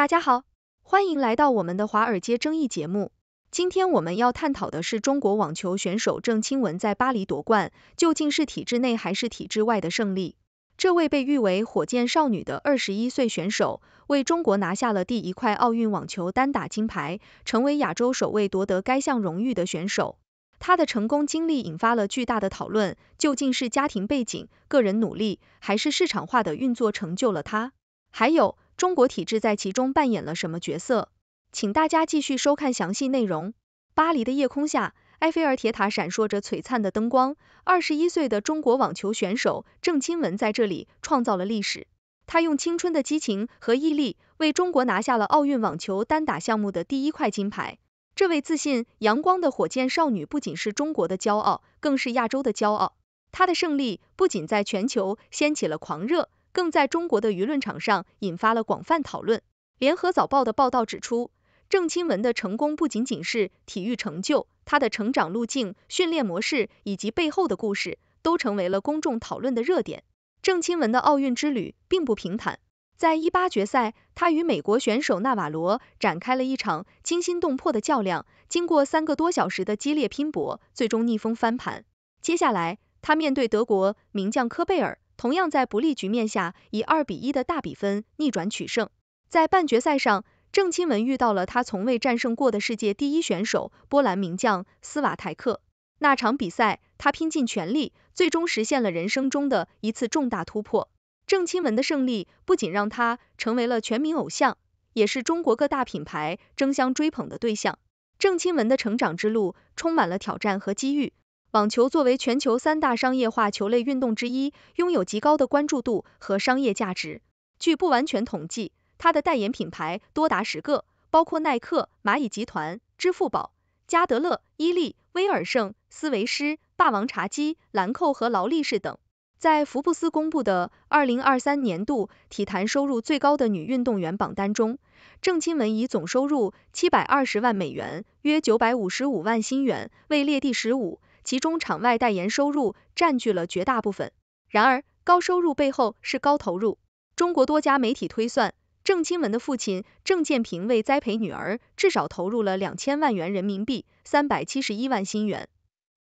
大家好，欢迎来到我们的华尔街争议节目。今天我们要探讨的是中国网球选手郑钦文在巴黎夺冠，究竟是体制内还是体制外的胜利？这位被誉为“火箭少女”的二十一岁选手，为中国拿下了第一块奥运网球单打金牌，成为亚洲首位夺得该项荣誉的选手。她的成功经历引发了巨大的讨论，究竟是家庭背景、个人努力，还是市场化的运作成就了她？还有。中国体制在其中扮演了什么角色？请大家继续收看详细内容。巴黎的夜空下，埃菲尔铁塔闪烁着璀璨的灯光。二十一岁的中国网球选手郑钦文在这里创造了历史，她用青春的激情和毅力为中国拿下了奥运网球单打项目的第一块金牌。这位自信、阳光的火箭少女不仅是中国的骄傲，更是亚洲的骄傲。她的胜利不仅在全球掀起了狂热。更在中国的舆论场上引发了广泛讨论。联合早报的报道指出，郑钦文的成功不仅仅是体育成就，他的成长路径、训练模式以及背后的故事，都成为了公众讨论的热点。郑钦文的奥运之旅并不平坦，在一八决赛，他与美国选手纳瓦罗展开了一场惊心动魄的较量，经过三个多小时的激烈拼搏，最终逆风翻盘。接下来，他面对德国名将科贝尔。同样在不利局面下，以二比一的大比分逆转取胜。在半决赛上，郑钦文遇到了他从未战胜过的世界第一选手波兰名将斯瓦泰克。那场比赛，他拼尽全力，最终实现了人生中的一次重大突破。郑钦文的胜利不仅让他成为了全民偶像，也是中国各大品牌争相追捧的对象。郑钦文的成长之路充满了挑战和机遇。网球作为全球三大商业化球类运动之一，拥有极高的关注度和商业价值。据不完全统计，他的代言品牌多达十个，包括耐克、蚂蚁集团、支付宝、佳得乐、伊利、威尔胜、斯维诗、霸王茶姬、兰蔻和劳力士等。在福布斯公布的二零二三年度体坛收入最高的女运动员榜单中，郑钦文以总收入七百二十万美元（约九百五十五万新元）位列第十五。其中场外代言收入占据了绝大部分。然而，高收入背后是高投入。中国多家媒体推算，郑钦文的父亲郑建平为栽培女儿至少投入了两千万元人民币（三百七十一万新元）。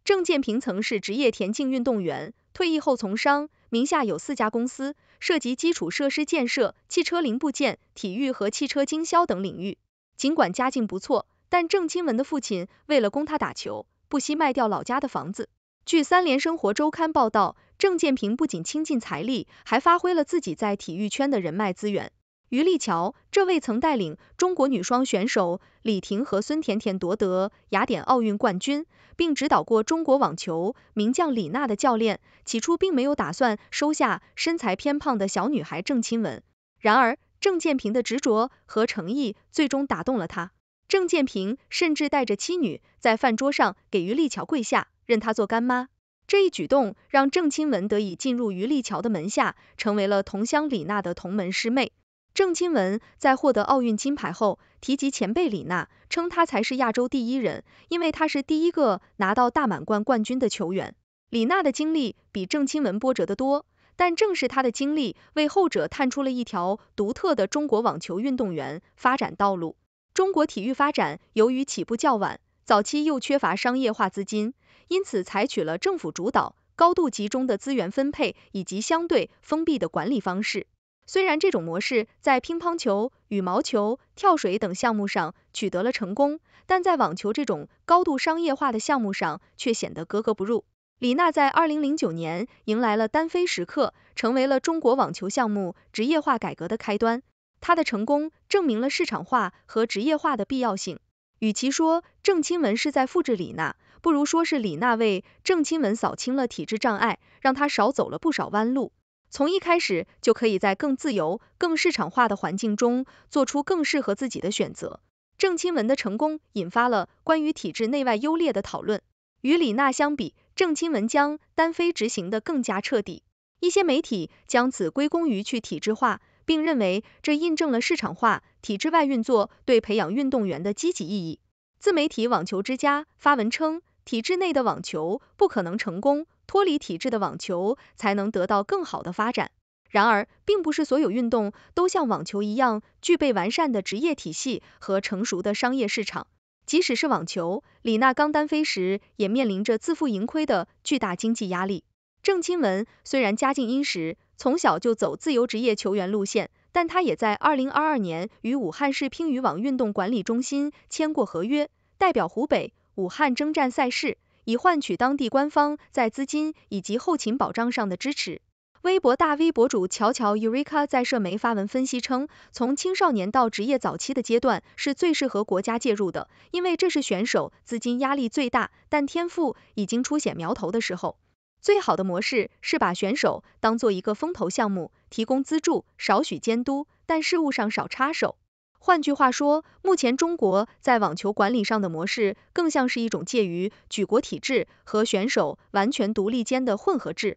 郑建平曾是职业田径运动员，退役后从商，名下有四家公司，涉及基础设施建设、汽车零部件、体育和汽车经销等领域。尽管家境不错，但郑钦文的父亲为了供他打球。不惜卖掉老家的房子。据《三联生活周刊》报道，郑建平不仅倾尽财力，还发挥了自己在体育圈的人脉资源。于立桥这位曾带领中国女双选手李婷和孙甜甜夺得雅典奥运冠军，并指导过中国网球名将李娜的教练，起初并没有打算收下身材偏胖的小女孩郑钦文。然而，郑建平的执着和诚意最终打动了他。郑建平甚至带着妻女在饭桌上给于立桥跪下，认他做干妈。这一举动让郑钦文得以进入于立桥的门下，成为了同乡李娜的同门师妹。郑钦文在获得奥运金牌后，提及前辈李娜，称她才是亚洲第一人，因为她是第一个拿到大满贯冠军的球员。李娜的经历比郑钦文波折的多，但正是她的经历为后者探出了一条独特的中国网球运动员发展道路。中国体育发展由于起步较晚，早期又缺乏商业化资金，因此采取了政府主导、高度集中的资源分配以及相对封闭的管理方式。虽然这种模式在乒乓球、羽毛球、跳水等项目上取得了成功，但在网球这种高度商业化的项目上却显得格格不入。李娜在二零零九年迎来了单飞时刻，成为了中国网球项目职业化改革的开端。他的成功证明了市场化和职业化的必要性。与其说郑钦文是在复制李娜，不如说是李娜为郑钦文扫清了体制障碍，让他少走了不少弯路，从一开始就可以在更自由、更市场化的环境中做出更适合自己的选择。郑钦文的成功引发了关于体制内外优劣的讨论。与李娜相比，郑钦文将单飞执行得更加彻底。一些媒体将此归功于去体制化。并认为这印证了市场化、体制外运作对培养运动员的积极意义。自媒体“网球之家”发文称，体制内的网球不可能成功，脱离体制的网球才能得到更好的发展。然而，并不是所有运动都像网球一样具备完善的职业体系和成熟的商业市场。即使是网球，李娜刚单飞时也面临着自负盈亏的巨大经济压力。郑钦文虽然家境殷实。从小就走自由职业球员路线，但他也在二零二二年与武汉市乒羽网运动管理中心签过合约，代表湖北武汉征战赛事，以换取当地官方在资金以及后勤保障上的支持。微博大 V 博主乔乔 Eureka 在社媒发文分析称，从青少年到职业早期的阶段是最适合国家介入的，因为这是选手资金压力最大，但天赋已经出显苗头的时候。最好的模式是把选手当做一个风投项目，提供资助，少许监督，但事务上少插手。换句话说，目前中国在网球管理上的模式更像是一种介于举国体制和选手完全独立间的混合制。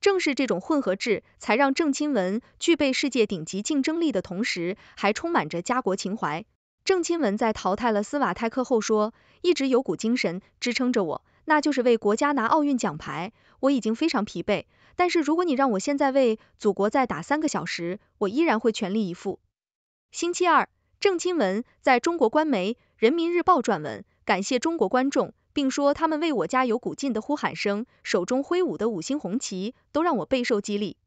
正是这种混合制，才让郑钦文具备世界顶级竞争力的同时，还充满着家国情怀。郑钦文在淘汰了斯瓦泰克后说，一直有股精神支撑着我。那就是为国家拿奥运奖牌，我已经非常疲惫。但是如果你让我现在为祖国再打三个小时，我依然会全力以赴。星期二，郑钦文在中国官媒《人民日报》撰文，感谢中国观众，并说他们为我加油鼓劲的呼喊声，手中挥舞的五星红旗，都让我备受激励。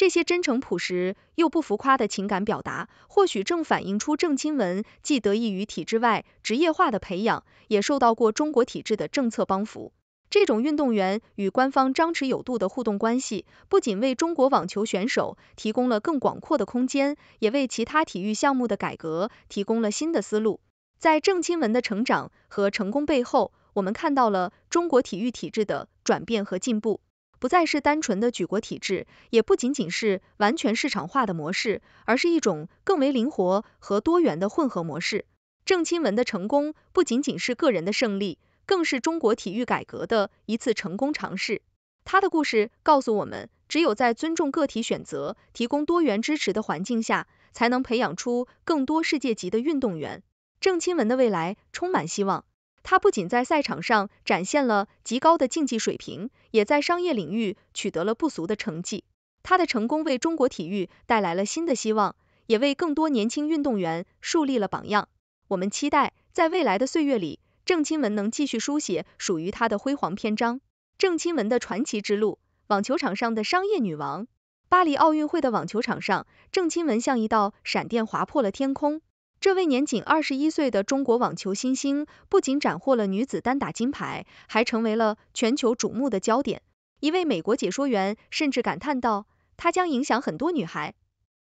这些真诚朴实又不浮夸的情感表达，或许正反映出郑钦文既得益于体制外职业化的培养，也受到过中国体制的政策帮扶。这种运动员与官方张弛有度的互动关系，不仅为中国网球选手提供了更广阔的空间，也为其他体育项目的改革提供了新的思路。在郑钦文的成长和成功背后，我们看到了中国体育体制的转变和进步。不再是单纯的举国体制，也不仅仅是完全市场化的模式，而是一种更为灵活和多元的混合模式。郑钦文的成功不仅仅是个人的胜利，更是中国体育改革的一次成功尝试。他的故事告诉我们，只有在尊重个体选择、提供多元支持的环境下，才能培养出更多世界级的运动员。郑钦文的未来充满希望。他不仅在赛场上展现了极高的竞技水平，也在商业领域取得了不俗的成绩。他的成功为中国体育带来了新的希望，也为更多年轻运动员树立了榜样。我们期待在未来的岁月里，郑钦文能继续书写属于他的辉煌篇章。郑钦文的传奇之路，网球场上的商业女王。巴黎奥运会的网球场上，郑钦文像一道闪电划破了天空。这位年仅二十一岁的中国网球新星不仅斩获了女子单打金牌，还成为了全球瞩目的焦点。一位美国解说员甚至感叹道：“她将影响很多女孩。”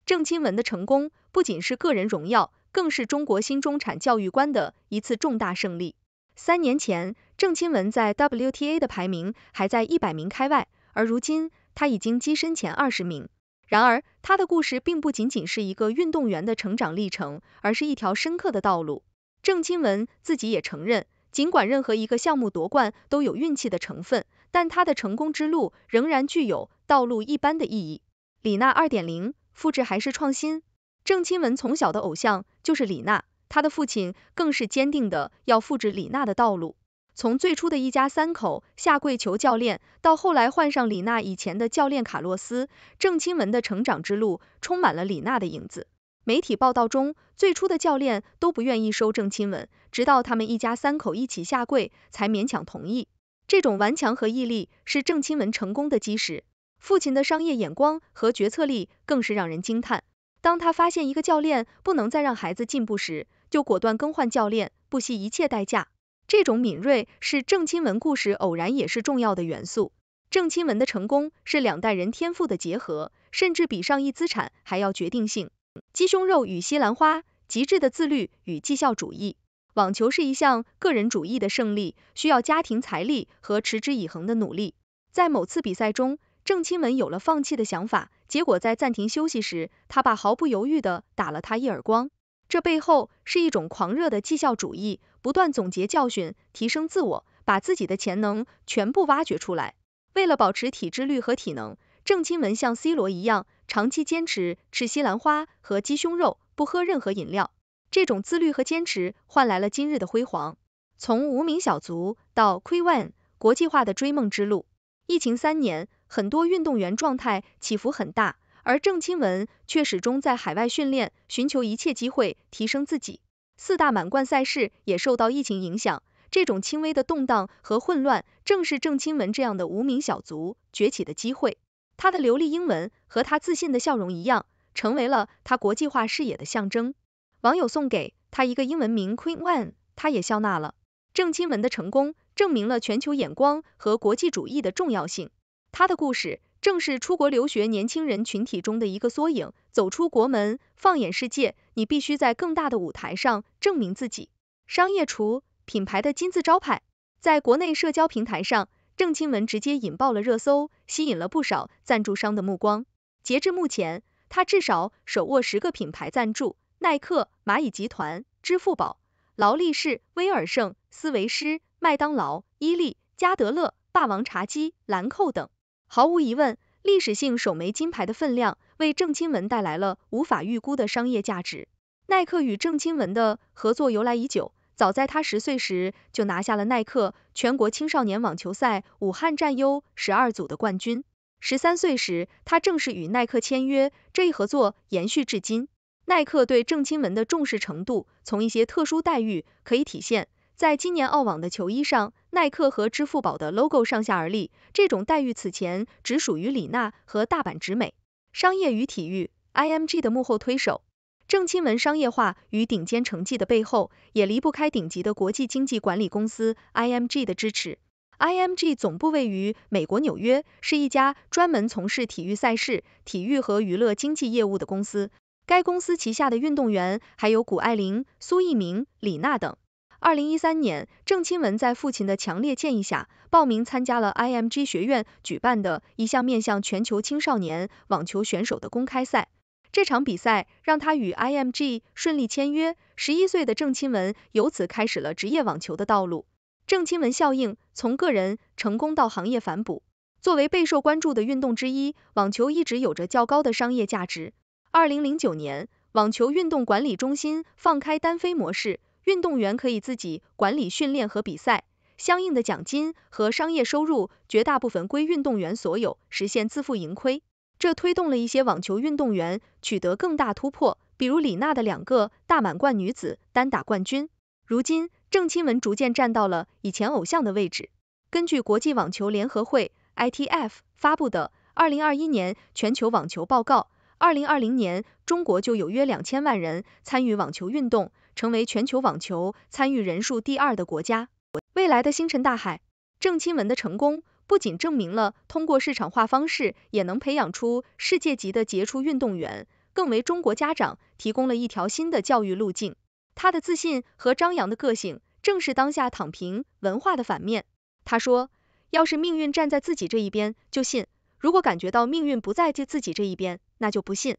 郑钦文的成功不仅是个人荣耀，更是中国新中产教育观的一次重大胜利。三年前，郑钦文在 WTA 的排名还在一百名开外，而如今，她已经跻身前二十名。然而，他的故事并不仅仅是一个运动员的成长历程，而是一条深刻的道路。郑钦文自己也承认，尽管任何一个项目夺冠都有运气的成分，但他的成功之路仍然具有道路一般的意义。李娜二点零，复制还是创新？郑钦文从小的偶像就是李娜，他的父亲更是坚定的要复制李娜的道路。从最初的一家三口下跪求教练，到后来换上李娜以前的教练卡洛斯，郑钦文的成长之路充满了李娜的影子。媒体报道中，最初的教练都不愿意收郑钦文，直到他们一家三口一起下跪，才勉强同意。这种顽强和毅力是郑钦文成功的基石。父亲的商业眼光和决策力更是让人惊叹。当他发现一个教练不能再让孩子进步时，就果断更换教练，不惜一切代价。这种敏锐是郑钦文故事偶然也是重要的元素。郑钦文的成功是两代人天赋的结合，甚至比上亿资产还要决定性。鸡胸肉与西兰花，极致的自律与绩效主义。网球是一项个人主义的胜利，需要家庭财力和持之以恒的努力。在某次比赛中，郑钦文有了放弃的想法，结果在暂停休息时，他爸毫不犹豫地打了他一耳光。这背后是一种狂热的绩效主义，不断总结教训，提升自我，把自己的潜能全部挖掘出来。为了保持体脂率和体能，郑钦文像 C 罗一样，长期坚持吃西兰花和鸡胸肉，不喝任何饮料。这种自律和坚持换来了今日的辉煌。从无名小卒到 Queen n 国际化的追梦之路。疫情三年，很多运动员状态起伏很大。而郑钦文却始终在海外训练，寻求一切机会提升自己。四大满贯赛事也受到疫情影响，这种轻微的动荡和混乱，正是郑钦文这样的无名小卒崛起的机会。他的流利英文和他自信的笑容一样，成为了他国际化视野的象征。网友送给他一个英文名 Queen One，他也笑纳了。郑钦文的成功证明了全球眼光和国际主义的重要性。他的故事。正是出国留学年轻人群体中的一个缩影。走出国门，放眼世界，你必须在更大的舞台上证明自己。商业厨品牌的金字招牌，在国内社交平台上，郑钦文直接引爆了热搜，吸引了不少赞助商的目光。截至目前，他至少手握十个品牌赞助：耐克、蚂蚁集团、支付宝、劳力士、威尔胜、思维诗、麦当劳、伊利、加德乐、霸王茶姬、兰蔻等。毫无疑问，历史性首枚金牌的分量为郑钦文带来了无法预估的商业价值。耐克与郑钦文的合作由来已久，早在他十岁时就拿下了耐克全国青少年网球赛武汉占优十二组的冠军。十三岁时，他正式与耐克签约，这一合作延续至今。耐克对郑钦文的重视程度，从一些特殊待遇可以体现。在今年澳网的球衣上，耐克和支付宝的 logo 上下而立，这种待遇此前只属于李娜和大阪直美。商业与体育，IMG 的幕后推手，郑钦文商业化与顶尖成绩的背后，也离不开顶级的国际经济管理公司 IMG 的支持。IMG 总部位于美国纽约，是一家专门从事体育赛事、体育和娱乐经济业务的公司。该公司旗下的运动员还有谷爱凌、苏翊鸣、李娜等。二零一三年，郑钦文在父亲的强烈建议下，报名参加了 IMG 学院举办的一项面向全球青少年网球选手的公开赛。这场比赛让他与 IMG 顺利签约。十一岁的郑钦文由此开始了职业网球的道路。郑钦文效应从个人成功到行业反哺，作为备受关注的运动之一，网球一直有着较高的商业价值。二零零九年，网球运动管理中心放开单飞模式。运动员可以自己管理训练和比赛，相应的奖金和商业收入绝大部分归运动员所有，实现自负盈亏。这推动了一些网球运动员取得更大突破，比如李娜的两个大满贯女子单打冠军。如今，郑钦文逐渐站到了以前偶像的位置。根据国际网球联合会 （ITF） 发布的《二零二一年全球网球报告》，二零二零年，中国就有约两千万人参与网球运动。成为全球网球参与人数第二的国家。未来的星辰大海，郑钦文的成功不仅证明了通过市场化方式也能培养出世界级的杰出运动员，更为中国家长提供了一条新的教育路径。他的自信和张扬的个性，正是当下躺平文化的反面。他说：“要是命运站在自己这一边，就信；如果感觉到命运不在自己这一边，那就不信。”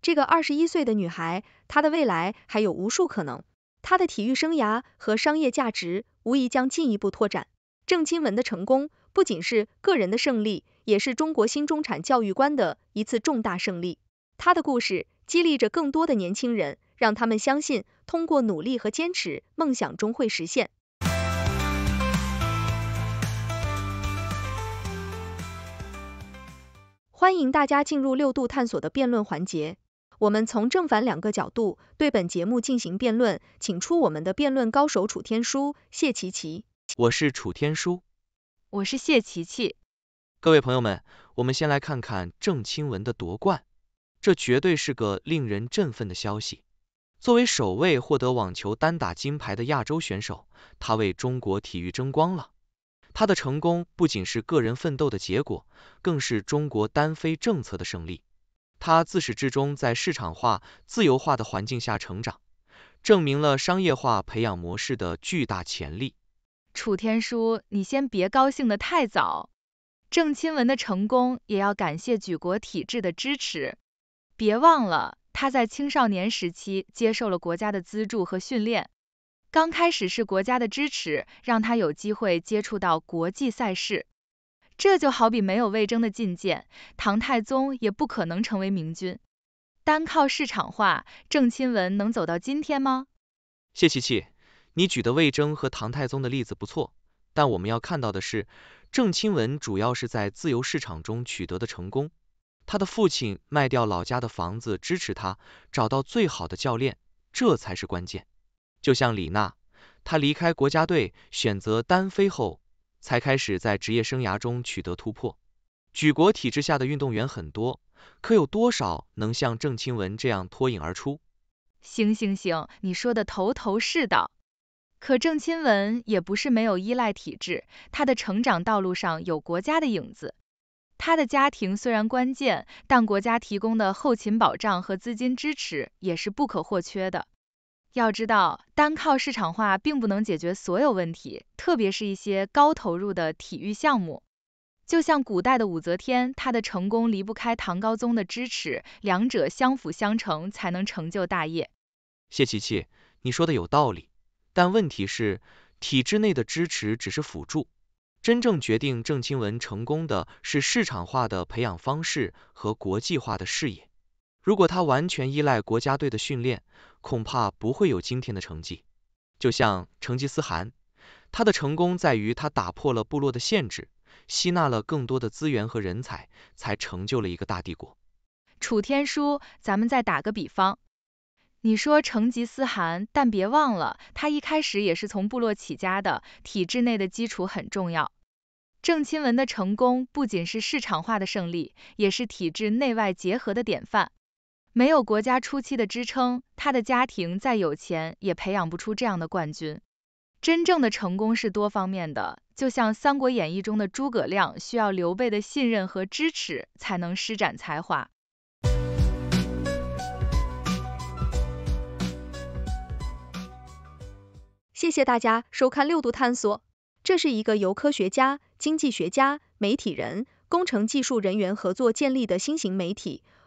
这个二十一岁的女孩，她的未来还有无数可能。她的体育生涯和商业价值无疑将进一步拓展。郑钦文的成功不仅是个人的胜利，也是中国新中产教育观的一次重大胜利。她的故事激励着更多的年轻人，让他们相信，通过努力和坚持，梦想终会实现。欢迎大家进入六度探索的辩论环节。我们从正反两个角度对本节目进行辩论，请出我们的辩论高手楚天舒、谢琪琪。我是楚天舒，我是谢琪琪。各位朋友们，我们先来看看郑钦文的夺冠，这绝对是个令人振奋的消息。作为首位获得网球单打金牌的亚洲选手，他为中国体育争光了。他的成功不仅是个人奋斗的结果，更是中国单飞政策的胜利。他自始至终在市场化、自由化的环境下成长，证明了商业化培养模式的巨大潜力。楚天舒，你先别高兴的太早。郑钦文的成功也要感谢举国体制的支持，别忘了他在青少年时期接受了国家的资助和训练。刚开始是国家的支持，让他有机会接触到国际赛事。这就好比没有魏征的进谏，唐太宗也不可能成为明君。单靠市场化，郑钦文能走到今天吗？谢琪琪，你举的魏征和唐太宗的例子不错，但我们要看到的是，郑钦文主要是在自由市场中取得的成功。他的父亲卖掉老家的房子支持他，找到最好的教练，这才是关键。就像李娜，她离开国家队选择单飞后。才开始在职业生涯中取得突破。举国体制下的运动员很多，可有多少能像郑钦文这样脱颖而出？行行行，你说的头头是道。可郑钦文也不是没有依赖体制，他的成长道路上有国家的影子。他的家庭虽然关键，但国家提供的后勤保障和资金支持也是不可或缺的。要知道，单靠市场化并不能解决所有问题，特别是一些高投入的体育项目。就像古代的武则天，她的成功离不开唐高宗的支持，两者相辅相成，才能成就大业。谢琪琪，你说的有道理，但问题是，体制内的支持只是辅助，真正决定郑钦文成功的是市场化的培养方式和国际化的视野。如果他完全依赖国家队的训练，恐怕不会有今天的成绩。就像成吉思汗，他的成功在于他打破了部落的限制，吸纳了更多的资源和人才，才成就了一个大帝国。楚天舒，咱们再打个比方，你说成吉思汗，但别忘了，他一开始也是从部落起家的，体制内的基础很重要。郑钦文的成功不仅是市场化的胜利，也是体制内外结合的典范。没有国家初期的支撑，他的家庭再有钱也培养不出这样的冠军。真正的成功是多方面的，就像《三国演义》中的诸葛亮需要刘备的信任和支持才能施展才华。谢谢大家收看六度探索，这是一个由科学家、经济学家、媒体人、工程技术人员合作建立的新型媒体。